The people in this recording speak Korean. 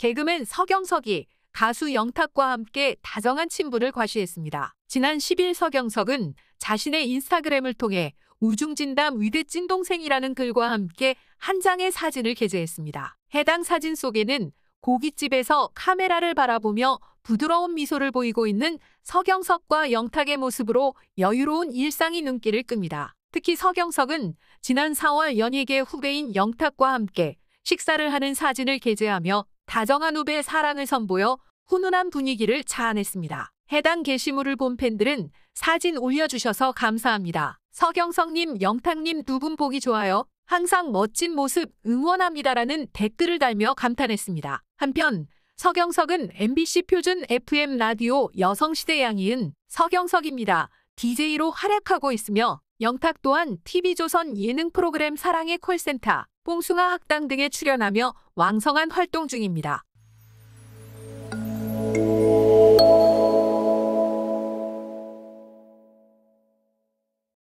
개그맨 서경석이 가수 영탁과 함께 다정한 친분을 과시했습니다. 지난 10일 서경석은 자신의 인스타그램을 통해 우중진담 위대 찐동생이라는 글과 함께 한 장의 사진을 게재했습니다. 해당 사진 속에는 고깃집에서 카메라를 바라보며 부드러운 미소를 보이고 있는 서경석과 영탁의 모습으로 여유로운 일상이 눈길을 끕니다. 특히 서경석은 지난 4월 연예계 후배인 영탁과 함께 식사를 하는 사진을 게재하며 다정한 후배 사랑을 선보여 훈훈한 분위기를 자아냈습니다. 해당 게시물을 본 팬들은 사진 올려주셔서 감사합니다. 서경성님, 영탁님 두 분 보기 좋아요. 항상 멋진 모습 응원합니다라는 댓글을 달며 감탄했습니다. 한편 서경석은 MBC 표준 FM 라디오 여성시대 양이은 서경석입니다. DJ로 활약하고 있으며 영탁 또한 TV조선 예능 프로그램 사랑의 콜센터 뽕숭아 학당 등에 출연하며 왕성한 활동 중입니다.